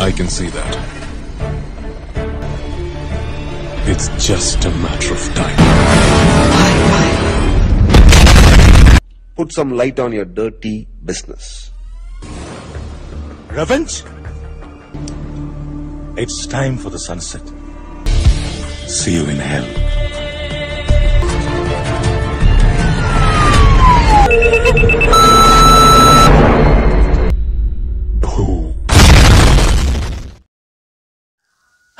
I can see that. It's just a matter of time. Put some light on your dirty business. Revenge? It's time for the sunset. See you in hell.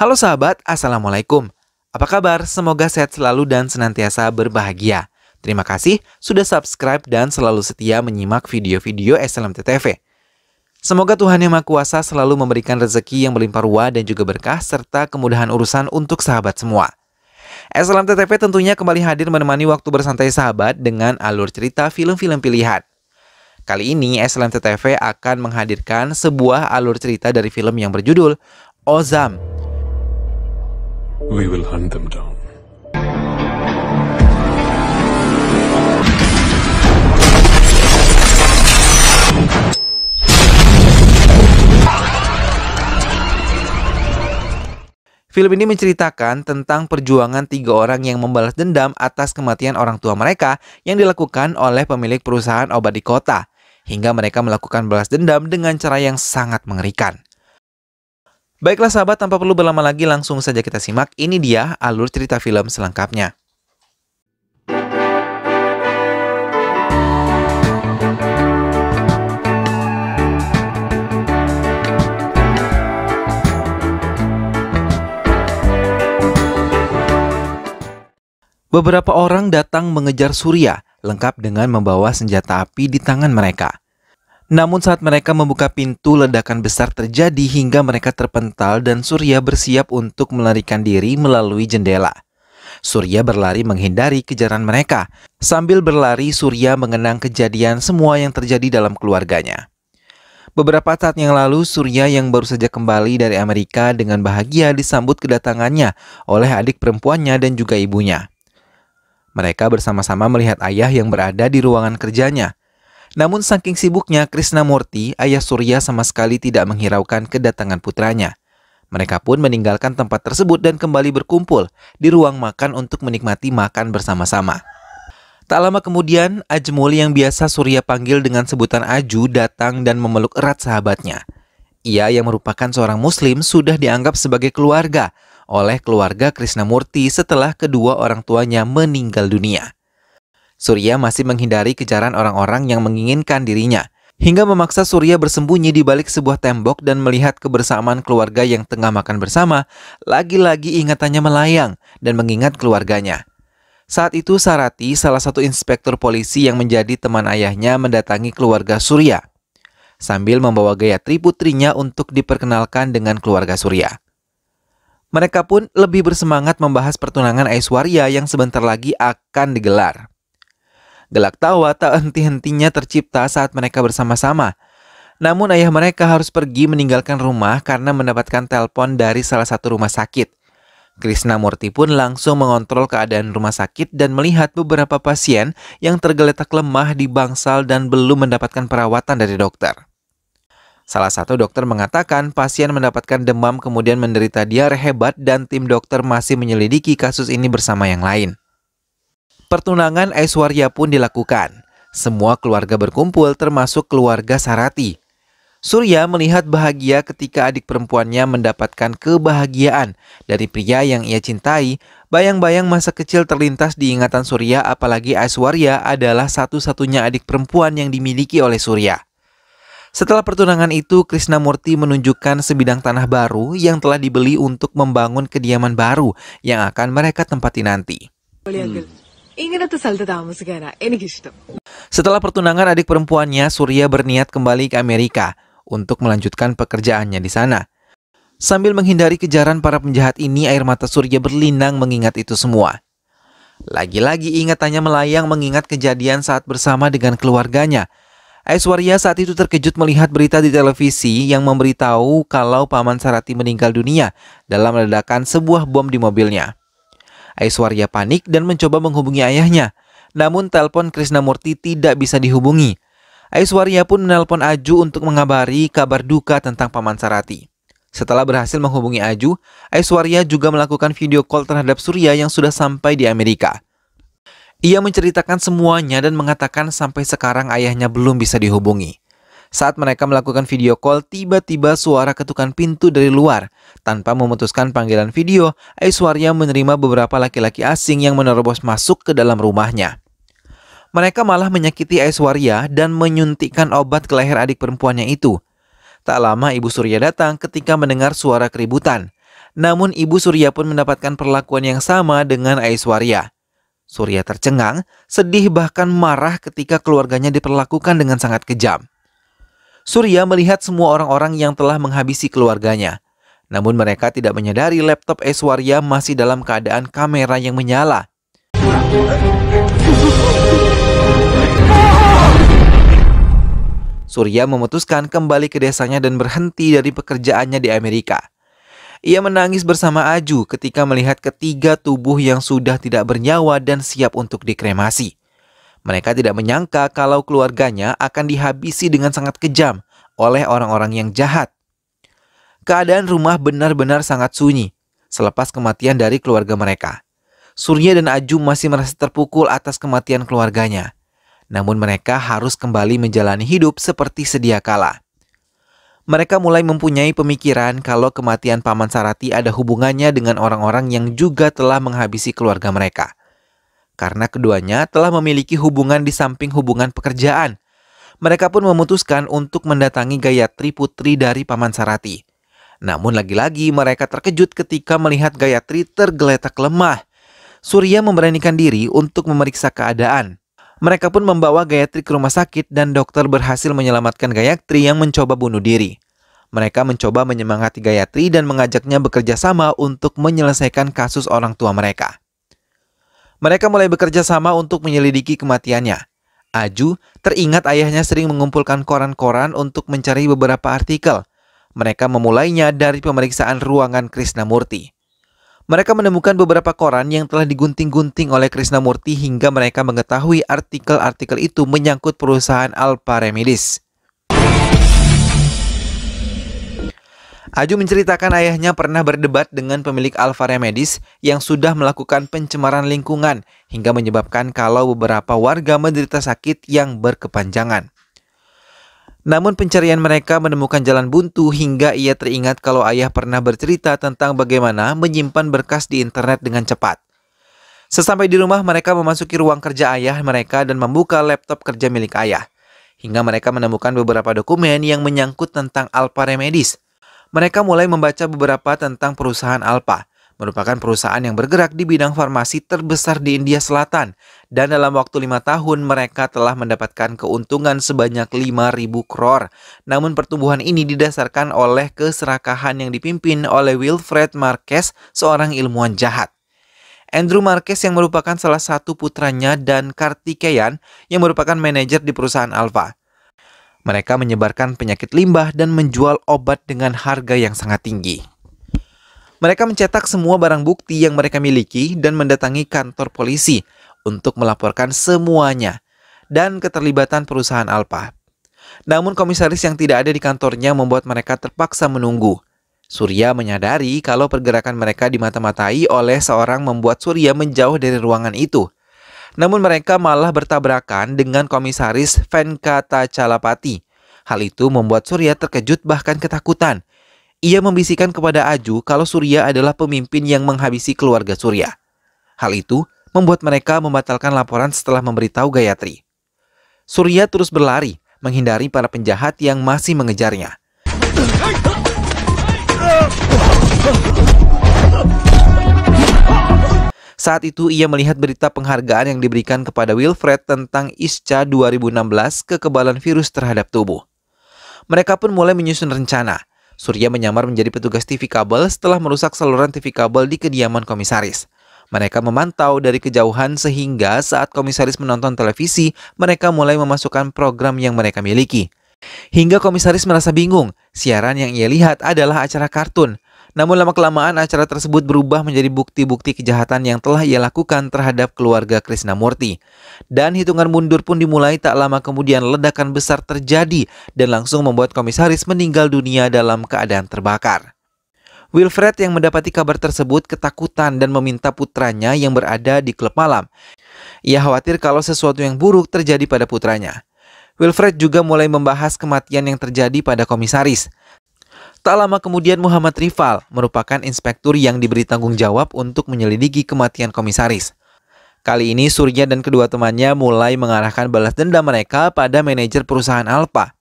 Halo sahabat, Assalamualaikum. Apa kabar? Semoga sehat selalu dan senantiasa berbahagia. Terima kasih sudah subscribe dan selalu setia menyimak video-video TV. Semoga Tuhan Yang Maha Kuasa selalu memberikan rezeki yang melimpah ruah dan juga berkah serta kemudahan urusan untuk sahabat semua. TTV tentunya kembali hadir menemani waktu bersantai sahabat dengan alur cerita film-film pilihan. Kali ini TTV akan menghadirkan sebuah alur cerita dari film yang berjudul Ozam We will hunt them down. Film ini menceritakan tentang perjuangan tiga orang yang membalas dendam atas kematian orang tua mereka yang dilakukan oleh pemilik perusahaan obat di kota, hingga mereka melakukan balas dendam dengan cara yang sangat mengerikan. Baiklah sahabat, tanpa perlu berlama lagi langsung saja kita simak. Ini dia alur cerita film selengkapnya. Beberapa orang datang mengejar Surya, lengkap dengan membawa senjata api di tangan mereka. Namun saat mereka membuka pintu, ledakan besar terjadi hingga mereka terpental dan Surya bersiap untuk melarikan diri melalui jendela. Surya berlari menghindari kejaran mereka. Sambil berlari, Surya mengenang kejadian semua yang terjadi dalam keluarganya. Beberapa saat yang lalu, Surya yang baru saja kembali dari Amerika dengan bahagia disambut kedatangannya oleh adik perempuannya dan juga ibunya. Mereka bersama-sama melihat ayah yang berada di ruangan kerjanya – namun saking sibuknya, Krishna Murti, ayah Surya sama sekali tidak menghiraukan kedatangan putranya. Mereka pun meninggalkan tempat tersebut dan kembali berkumpul di ruang makan untuk menikmati makan bersama-sama. Tak lama kemudian, Ajmul yang biasa Surya panggil dengan sebutan Aju datang dan memeluk erat sahabatnya. Ia yang merupakan seorang muslim sudah dianggap sebagai keluarga oleh keluarga Krishna Murti setelah kedua orang tuanya meninggal dunia. Surya masih menghindari kejaran orang-orang yang menginginkan dirinya, hingga memaksa Surya bersembunyi di balik sebuah tembok dan melihat kebersamaan keluarga yang tengah makan bersama, lagi-lagi ingatannya melayang dan mengingat keluarganya. Saat itu Sarati, salah satu inspektur polisi yang menjadi teman ayahnya mendatangi keluarga Surya sambil membawa Gayatri putrinya untuk diperkenalkan dengan keluarga Surya. Mereka pun lebih bersemangat membahas pertunangan Aiswarya yang sebentar lagi akan digelar. Gelak tawa tak henti-hentinya tercipta saat mereka bersama-sama. Namun ayah mereka harus pergi meninggalkan rumah karena mendapatkan telepon dari salah satu rumah sakit. Krishna Murti pun langsung mengontrol keadaan rumah sakit dan melihat beberapa pasien yang tergeletak lemah di bangsal dan belum mendapatkan perawatan dari dokter. Salah satu dokter mengatakan pasien mendapatkan demam kemudian menderita diare hebat dan tim dokter masih menyelidiki kasus ini bersama yang lain. Pertunangan Aiswarya pun dilakukan. Semua keluarga berkumpul termasuk keluarga Sarati. Surya melihat bahagia ketika adik perempuannya mendapatkan kebahagiaan dari pria yang ia cintai. Bayang-bayang masa kecil terlintas di ingatan Surya apalagi Aiswarya adalah satu-satunya adik perempuan yang dimiliki oleh Surya. Setelah pertunangan itu, Krishna Krisnamurti menunjukkan sebidang tanah baru yang telah dibeli untuk membangun kediaman baru yang akan mereka tempati nanti. Hmm. Ingin tetamu segera? Ini എനിക്കിഷ്ടം Setelah pertunangan adik perempuannya, Surya berniat kembali ke Amerika untuk melanjutkan pekerjaannya di sana. Sambil menghindari kejaran para penjahat ini, air mata Surya berlinang mengingat itu semua. Lagi-lagi ingatannya melayang mengingat kejadian saat bersama dengan keluarganya. Aiswarya saat itu terkejut melihat berita di televisi yang memberitahu kalau Paman Sarati meninggal dunia dalam ledakan sebuah bom di mobilnya. Aiswarya panik dan mencoba menghubungi ayahnya. Namun telepon Krisnamurti tidak bisa dihubungi. Aiswarya pun menelpon Aju untuk mengabari kabar duka tentang Paman Sarati. Setelah berhasil menghubungi Aju, Aiswarya juga melakukan video call terhadap Surya yang sudah sampai di Amerika. Ia menceritakan semuanya dan mengatakan sampai sekarang ayahnya belum bisa dihubungi. Saat mereka melakukan video call, tiba-tiba suara ketukan pintu dari luar. Tanpa memutuskan panggilan video, Aiswarya menerima beberapa laki-laki asing yang menerobos masuk ke dalam rumahnya. Mereka malah menyakiti Aiswarya dan menyuntikkan obat ke leher adik perempuannya itu. Tak lama Ibu Surya datang ketika mendengar suara keributan. Namun Ibu Surya pun mendapatkan perlakuan yang sama dengan Aiswarya. Surya tercengang, sedih bahkan marah ketika keluarganya diperlakukan dengan sangat kejam. Surya melihat semua orang-orang yang telah menghabisi keluarganya. Namun mereka tidak menyadari laptop Eswarya masih dalam keadaan kamera yang menyala. Surya memutuskan kembali ke desanya dan berhenti dari pekerjaannya di Amerika. Ia menangis bersama Aju ketika melihat ketiga tubuh yang sudah tidak bernyawa dan siap untuk dikremasi. Mereka tidak menyangka kalau keluarganya akan dihabisi dengan sangat kejam oleh orang-orang yang jahat. Keadaan rumah benar-benar sangat sunyi selepas kematian dari keluarga mereka. Surya dan Ajum masih merasa terpukul atas kematian keluarganya. Namun mereka harus kembali menjalani hidup seperti sedia kala. Mereka mulai mempunyai pemikiran kalau kematian Paman Sarati ada hubungannya dengan orang-orang yang juga telah menghabisi keluarga mereka karena keduanya telah memiliki hubungan di samping hubungan pekerjaan. Mereka pun memutuskan untuk mendatangi Gayatri putri dari Paman Sarati. Namun lagi-lagi mereka terkejut ketika melihat Gayatri tergeletak lemah. Surya memberanikan diri untuk memeriksa keadaan. Mereka pun membawa Gayatri ke rumah sakit dan dokter berhasil menyelamatkan Gayatri yang mencoba bunuh diri. Mereka mencoba menyemangati Gayatri dan mengajaknya bekerja sama untuk menyelesaikan kasus orang tua mereka. Mereka mulai bekerja sama untuk menyelidiki kematiannya. Aju teringat ayahnya sering mengumpulkan koran-koran untuk mencari beberapa artikel. Mereka memulainya dari pemeriksaan ruangan Krishna Murti. Mereka menemukan beberapa koran yang telah digunting-gunting oleh Krishna Murti hingga mereka mengetahui artikel-artikel itu menyangkut perusahaan Alpa Remedis. Aju menceritakan ayahnya pernah berdebat dengan pemilik Alfa Remedis yang sudah melakukan pencemaran lingkungan hingga menyebabkan kalau beberapa warga menderita sakit yang berkepanjangan. Namun pencarian mereka menemukan jalan buntu hingga ia teringat kalau ayah pernah bercerita tentang bagaimana menyimpan berkas di internet dengan cepat. Sesampai di rumah mereka memasuki ruang kerja ayah mereka dan membuka laptop kerja milik ayah. Hingga mereka menemukan beberapa dokumen yang menyangkut tentang Alfa Medis mereka mulai membaca beberapa tentang perusahaan Alpa, merupakan perusahaan yang bergerak di bidang farmasi terbesar di India Selatan, dan dalam waktu lima tahun mereka telah mendapatkan keuntungan sebanyak 5.000 kror. Namun pertumbuhan ini didasarkan oleh keserakahan yang dipimpin oleh Wilfred Marquez, seorang ilmuwan jahat. Andrew Marquez yang merupakan salah satu putranya dan Kartikeyan yang merupakan manajer di perusahaan Alfa. Mereka menyebarkan penyakit limbah dan menjual obat dengan harga yang sangat tinggi. Mereka mencetak semua barang bukti yang mereka miliki dan mendatangi kantor polisi untuk melaporkan semuanya dan keterlibatan perusahaan Alpa. Namun komisaris yang tidak ada di kantornya membuat mereka terpaksa menunggu. Surya menyadari kalau pergerakan mereka dimata-matai oleh seorang membuat Surya menjauh dari ruangan itu – namun mereka malah bertabrakan dengan komisaris Venkata Calapati. Hal itu membuat Surya terkejut bahkan ketakutan. Ia membisikkan kepada Aju kalau Surya adalah pemimpin yang menghabisi keluarga Surya. Hal itu membuat mereka membatalkan laporan setelah memberitahu Gayatri. Surya terus berlari, menghindari para penjahat yang masih mengejarnya. Saat itu ia melihat berita penghargaan yang diberikan kepada Wilfred tentang ISCA 2016 kekebalan virus terhadap tubuh. Mereka pun mulai menyusun rencana. Surya menyamar menjadi petugas TV kabel setelah merusak saluran TV kabel di kediaman komisaris. Mereka memantau dari kejauhan sehingga saat komisaris menonton televisi, mereka mulai memasukkan program yang mereka miliki. Hingga komisaris merasa bingung, siaran yang ia lihat adalah acara kartun. Namun lama-kelamaan acara tersebut berubah menjadi bukti-bukti kejahatan yang telah ia lakukan terhadap keluarga Krishna Murti. Dan hitungan mundur pun dimulai tak lama kemudian ledakan besar terjadi dan langsung membuat komisaris meninggal dunia dalam keadaan terbakar. Wilfred yang mendapati kabar tersebut ketakutan dan meminta putranya yang berada di klub malam. Ia khawatir kalau sesuatu yang buruk terjadi pada putranya. Wilfred juga mulai membahas kematian yang terjadi pada komisaris. Tak lama kemudian Muhammad Rival merupakan inspektur yang diberi tanggung jawab untuk menyelidiki kematian komisaris. Kali ini Surya dan kedua temannya mulai mengarahkan balas dendam mereka pada manajer perusahaan Alfa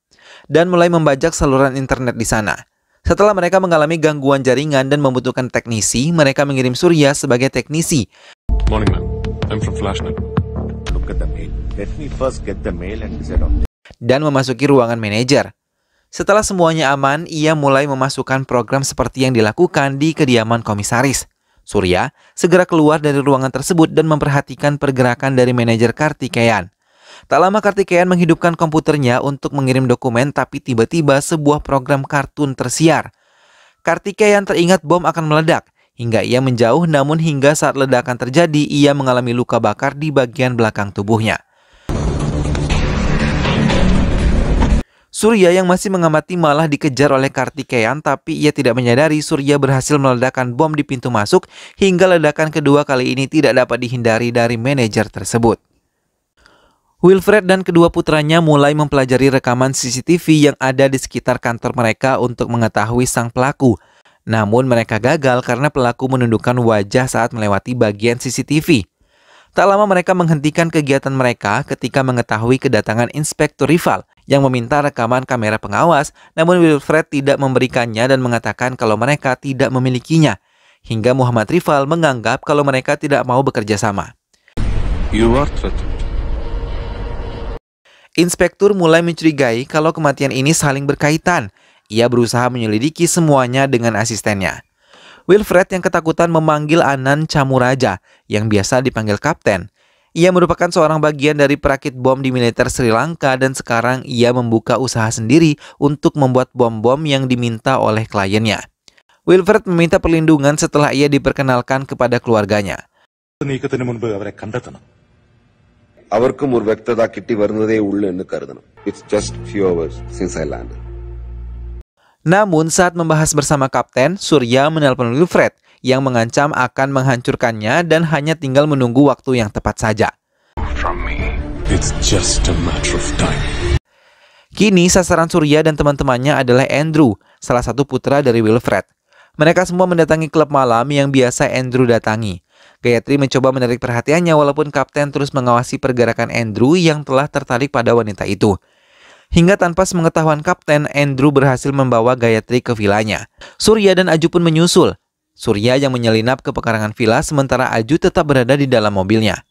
dan mulai membajak saluran internet di sana. Setelah mereka mengalami gangguan jaringan dan membutuhkan teknisi, mereka mengirim Surya sebagai teknisi. Morning, man, I'm from Flashnet. Look at the mail. Let me first get the mail and set up. Dan memasuki ruangan manajer. Setelah semuanya aman, ia mulai memasukkan program seperti yang dilakukan di kediaman komisaris. Surya segera keluar dari ruangan tersebut dan memperhatikan pergerakan dari manajer Kartikeyan. Tak lama Kartikeyan menghidupkan komputernya untuk mengirim dokumen tapi tiba-tiba sebuah program kartun tersiar. Kartikeyan teringat bom akan meledak hingga ia menjauh namun hingga saat ledakan terjadi ia mengalami luka bakar di bagian belakang tubuhnya. Surya yang masih mengamati malah dikejar oleh Kartikeyan tapi ia tidak menyadari Surya berhasil meledakkan bom di pintu masuk hingga ledakan kedua kali ini tidak dapat dihindari dari manajer tersebut. Wilfred dan kedua putranya mulai mempelajari rekaman CCTV yang ada di sekitar kantor mereka untuk mengetahui sang pelaku. Namun mereka gagal karena pelaku menundukkan wajah saat melewati bagian CCTV. Tak lama mereka menghentikan kegiatan mereka ketika mengetahui kedatangan inspektur rival yang meminta rekaman kamera pengawas, namun Wilfred tidak memberikannya dan mengatakan kalau mereka tidak memilikinya. Hingga Muhammad Rival menganggap kalau mereka tidak mau bekerja sama. Inspektur mulai mencurigai kalau kematian ini saling berkaitan. Ia berusaha menyelidiki semuanya dengan asistennya. Wilfred yang ketakutan memanggil Anan Camuraja yang biasa dipanggil kapten. Ia merupakan seorang bagian dari perakit bom di militer Sri Lanka dan sekarang ia membuka usaha sendiri untuk membuat bom-bom yang diminta oleh kliennya. Wilfred meminta perlindungan setelah ia diperkenalkan kepada keluarganya. Namun saat membahas bersama kapten, Surya menelpon Wilfred yang mengancam akan menghancurkannya dan hanya tinggal menunggu waktu yang tepat saja. Kini sasaran Surya dan teman-temannya adalah Andrew, salah satu putra dari Wilfred. Mereka semua mendatangi klub malam yang biasa Andrew datangi. Gayatri mencoba menarik perhatiannya walaupun kapten terus mengawasi pergerakan Andrew yang telah tertarik pada wanita itu. Hingga tanpa sepengetahuan kapten, Andrew berhasil membawa Gayatri ke vilanya. Surya dan Aju pun menyusul. Surya yang menyelinap ke pekarangan villa sementara Aju tetap berada di dalam mobilnya.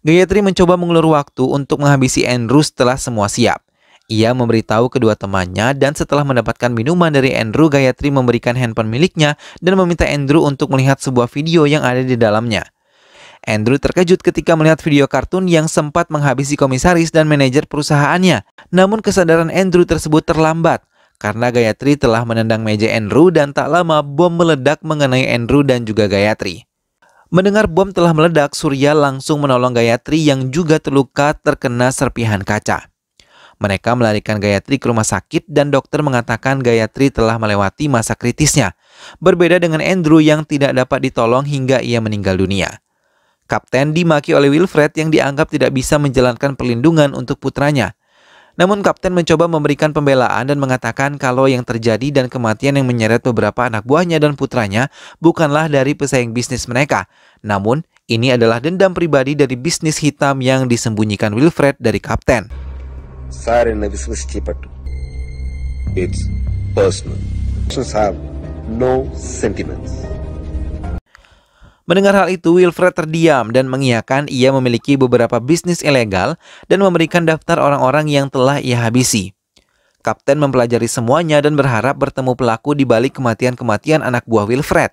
Gayatri mencoba mengulur waktu untuk menghabisi Andrew setelah semua siap. Ia memberitahu kedua temannya dan setelah mendapatkan minuman dari Andrew, Gayatri memberikan handphone miliknya dan meminta Andrew untuk melihat sebuah video yang ada di dalamnya. Andrew terkejut ketika melihat video kartun yang sempat menghabisi komisaris dan manajer perusahaannya. Namun kesadaran Andrew tersebut terlambat karena Gayatri telah menendang meja Andrew dan tak lama bom meledak mengenai Andrew dan juga Gayatri. Mendengar bom telah meledak, Surya langsung menolong Gayatri yang juga terluka terkena serpihan kaca. Mereka melarikan Gayatri ke rumah sakit dan dokter mengatakan Gayatri telah melewati masa kritisnya. Berbeda dengan Andrew yang tidak dapat ditolong hingga ia meninggal dunia. Kapten dimaki oleh Wilfred yang dianggap tidak bisa menjalankan perlindungan untuk putranya. Namun kapten mencoba memberikan pembelaan dan mengatakan kalau yang terjadi dan kematian yang menyeret beberapa anak buahnya dan putranya bukanlah dari pesaing bisnis mereka. Namun, ini adalah dendam pribadi dari bisnis hitam yang disembunyikan Wilfred dari kapten. It's personal. Have no sentiments. Mendengar hal itu, Wilfred terdiam dan mengiyakan ia memiliki beberapa bisnis ilegal dan memberikan daftar orang-orang yang telah ia habisi. Kapten mempelajari semuanya dan berharap bertemu pelaku di balik kematian-kematian anak buah Wilfred.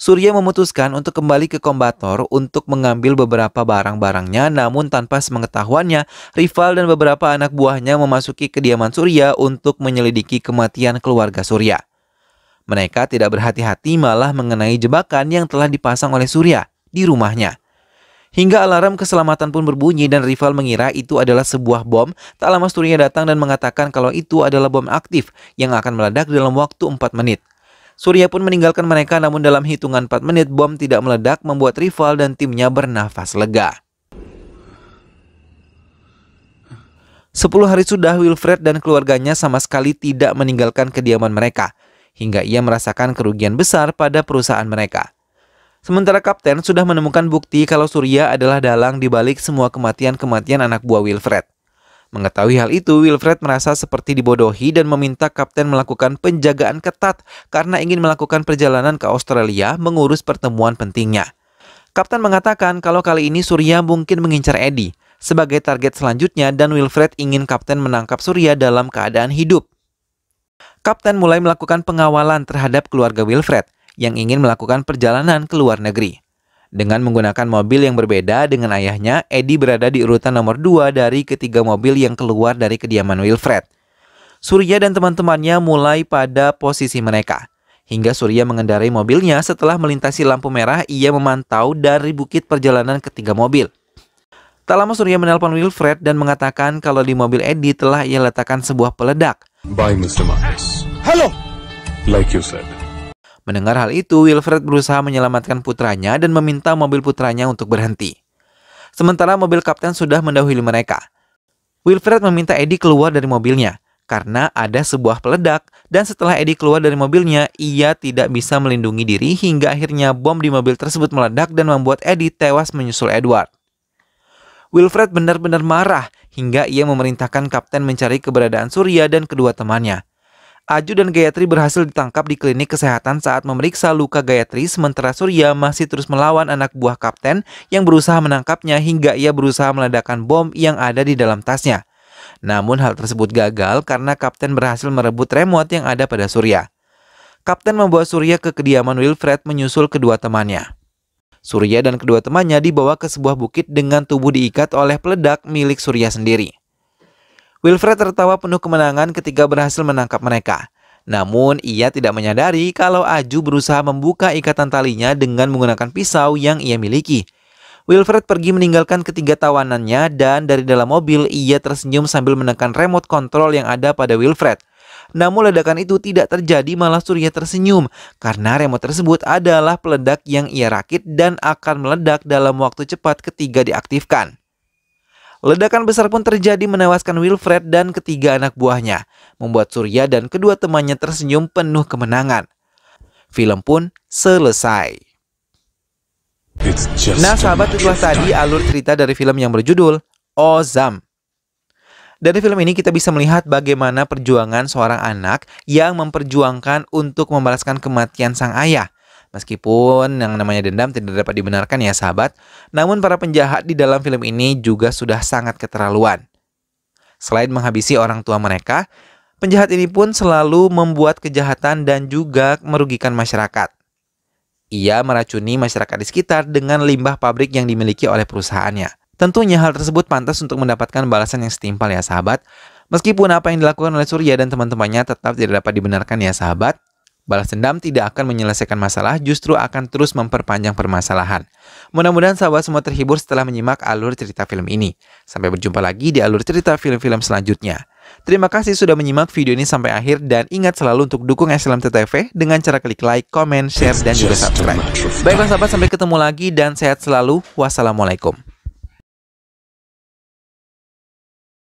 Surya memutuskan untuk kembali ke Kombator untuk mengambil beberapa barang-barangnya namun tanpa sepengetahuannya, rival dan beberapa anak buahnya memasuki kediaman Surya untuk menyelidiki kematian keluarga Surya. Mereka tidak berhati-hati malah mengenai jebakan yang telah dipasang oleh Surya di rumahnya. Hingga alarm keselamatan pun berbunyi dan rival mengira itu adalah sebuah bom. Tak lama Surya datang dan mengatakan kalau itu adalah bom aktif yang akan meledak dalam waktu 4 menit. Surya pun meninggalkan mereka namun dalam hitungan 4 menit bom tidak meledak membuat rival dan timnya bernafas lega. Sepuluh hari sudah Wilfred dan keluarganya sama sekali tidak meninggalkan kediaman mereka hingga ia merasakan kerugian besar pada perusahaan mereka. Sementara kapten sudah menemukan bukti kalau Surya adalah dalang di balik semua kematian-kematian anak buah Wilfred. Mengetahui hal itu, Wilfred merasa seperti dibodohi dan meminta kapten melakukan penjagaan ketat karena ingin melakukan perjalanan ke Australia mengurus pertemuan pentingnya. Kapten mengatakan kalau kali ini Surya mungkin mengincar Eddie sebagai target selanjutnya dan Wilfred ingin kapten menangkap Surya dalam keadaan hidup kapten mulai melakukan pengawalan terhadap keluarga Wilfred yang ingin melakukan perjalanan ke luar negeri. Dengan menggunakan mobil yang berbeda dengan ayahnya, Eddie berada di urutan nomor dua dari ketiga mobil yang keluar dari kediaman Wilfred. Surya dan teman-temannya mulai pada posisi mereka. Hingga Surya mengendarai mobilnya setelah melintasi lampu merah, ia memantau dari bukit perjalanan ketiga mobil. Tak lama Surya menelpon Wilfred dan mengatakan kalau di mobil Eddie telah ia letakkan sebuah peledak. Bye Mr. Marcus. Hello. Like you said. Mendengar hal itu, Wilfred berusaha menyelamatkan putranya dan meminta mobil putranya untuk berhenti. Sementara mobil kapten sudah mendahului mereka. Wilfred meminta Eddie keluar dari mobilnya karena ada sebuah peledak dan setelah Eddie keluar dari mobilnya, ia tidak bisa melindungi diri hingga akhirnya bom di mobil tersebut meledak dan membuat Eddie tewas menyusul Edward. Wilfred benar-benar marah hingga ia memerintahkan kapten mencari keberadaan Surya dan kedua temannya. Aju dan Gayatri berhasil ditangkap di klinik kesehatan saat memeriksa luka Gayatri sementara Surya masih terus melawan anak buah kapten yang berusaha menangkapnya hingga ia berusaha meledakkan bom yang ada di dalam tasnya. Namun hal tersebut gagal karena kapten berhasil merebut remote yang ada pada Surya. Kapten membawa Surya ke kediaman Wilfred menyusul kedua temannya. Surya dan kedua temannya dibawa ke sebuah bukit dengan tubuh diikat oleh peledak milik Surya sendiri. Wilfred tertawa penuh kemenangan ketika berhasil menangkap mereka. Namun, ia tidak menyadari kalau Aju berusaha membuka ikatan talinya dengan menggunakan pisau yang ia miliki. Wilfred pergi meninggalkan ketiga tawanannya dan dari dalam mobil ia tersenyum sambil menekan remote control yang ada pada Wilfred. Namun ledakan itu tidak terjadi malah Surya tersenyum karena remote tersebut adalah peledak yang ia rakit dan akan meledak dalam waktu cepat ketika diaktifkan. Ledakan besar pun terjadi menewaskan Wilfred dan ketiga anak buahnya, membuat Surya dan kedua temannya tersenyum penuh kemenangan. Film pun selesai. Nah sahabat itulah tadi alur cerita dari film yang berjudul Ozam. Dari film ini kita bisa melihat bagaimana perjuangan seorang anak yang memperjuangkan untuk membalaskan kematian sang ayah. Meskipun yang namanya dendam tidak dapat dibenarkan ya sahabat, namun para penjahat di dalam film ini juga sudah sangat keterlaluan. Selain menghabisi orang tua mereka, penjahat ini pun selalu membuat kejahatan dan juga merugikan masyarakat. Ia meracuni masyarakat di sekitar dengan limbah pabrik yang dimiliki oleh perusahaannya. Tentunya hal tersebut pantas untuk mendapatkan balasan yang setimpal ya sahabat. Meskipun apa yang dilakukan oleh Surya dan teman-temannya tetap tidak dapat dibenarkan ya sahabat, balas dendam tidak akan menyelesaikan masalah, justru akan terus memperpanjang permasalahan. Mudah-mudahan sahabat semua terhibur setelah menyimak alur cerita film ini. Sampai berjumpa lagi di alur cerita film-film selanjutnya. Terima kasih sudah menyimak video ini sampai akhir dan ingat selalu untuk dukung SLM TTV dengan cara klik like, comment, share, dan juga subscribe. Baiklah sahabat, sampai ketemu lagi dan sehat selalu. Wassalamualaikum.